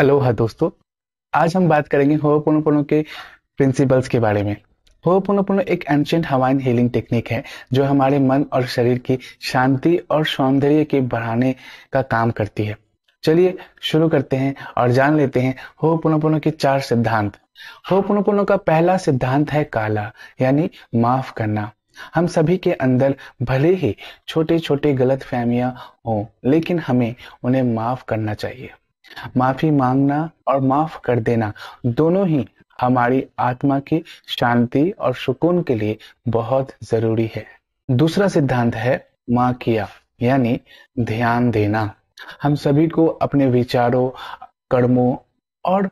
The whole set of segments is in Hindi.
हेलो हा दोस्तों आज हम बात करेंगे होपोनोपोनो के प्रिंसिपल्स के बारे में होपोनोपोनो एक एंशियंट हवाइन हीलिंग टेक्निक है जो हमारे मन और शरीर की शांति और सौंदर्य के बढ़ाने का काम करती है चलिए शुरू करते हैं और जान लेते हैं होपोनोपोनो के चार सिद्धांत होपोनोपोनो का पहला सिद्धांत है काला यानी माफ करना हम सभी के अंदर भले ही छोटे छोटे गलत फहमियां हों लेकिन हमें उन्हें माफ करना चाहिए माफी मांगना और माफ कर देना दोनों ही हमारी आत्मा की शांति और सुकून के लिए बहुत जरूरी है दूसरा सिद्धांत है माँ किया यानी ध्यान देना हम सभी को अपने विचारों कर्मों और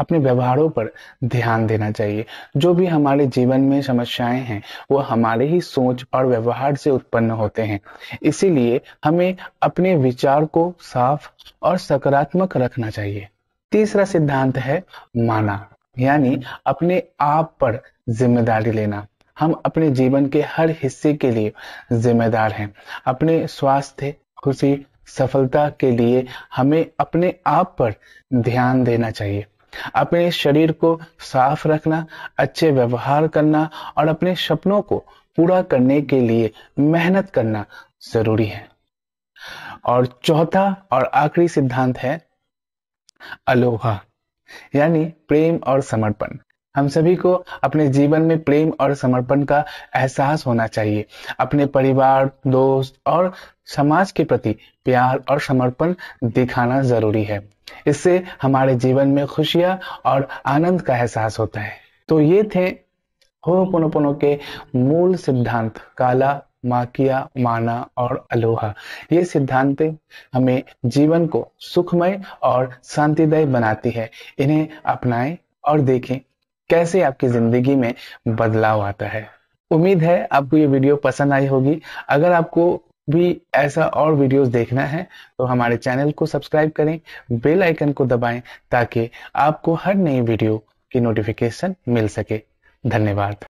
अपने व्यवहारों पर ध्यान देना चाहिए जो भी हमारे जीवन में समस्याएं हैं वो हमारे ही सोच और व्यवहार से उत्पन्न होते हैं इसीलिए हमें अपने विचार को साफ और सकारात्मक रखना चाहिए तीसरा सिद्धांत है माना यानी अपने आप पर जिम्मेदारी लेना हम अपने जीवन के हर हिस्से के लिए जिम्मेदार हैं अपने स्वास्थ्य खुशी सफलता के लिए हमें अपने आप पर ध्यान देना चाहिए अपने शरीर को साफ रखना अच्छे व्यवहार करना और अपने सपनों को पूरा करने के लिए मेहनत करना जरूरी है और चौथा और आखिरी सिद्धांत है अलोहा यानी प्रेम और समर्पण हम सभी को अपने जीवन में प्रेम और समर्पण का एहसास होना चाहिए अपने परिवार दोस्त और समाज के प्रति प्यार और समर्पण दिखाना जरूरी है इससे हमारे जीवन में खुशियां और आनंद का एहसास होता है तो ये थे हो होपोनोपोनो के मूल सिद्धांत काला माकिया माना और अलोहा ये सिद्धांत हमें जीवन को सुखमय और शांतिदायी बनाती है इन्हें अपनाएं और देखें कैसे आपकी जिंदगी में बदलाव आता है उम्मीद है आपको ये वीडियो पसंद आई होगी अगर आपको भी ऐसा और वीडियोस देखना है तो हमारे चैनल को सब्सक्राइब करें बेल आइकन को दबाएं ताकि आपको हर नई वीडियो की नोटिफिकेशन मिल सके धन्यवाद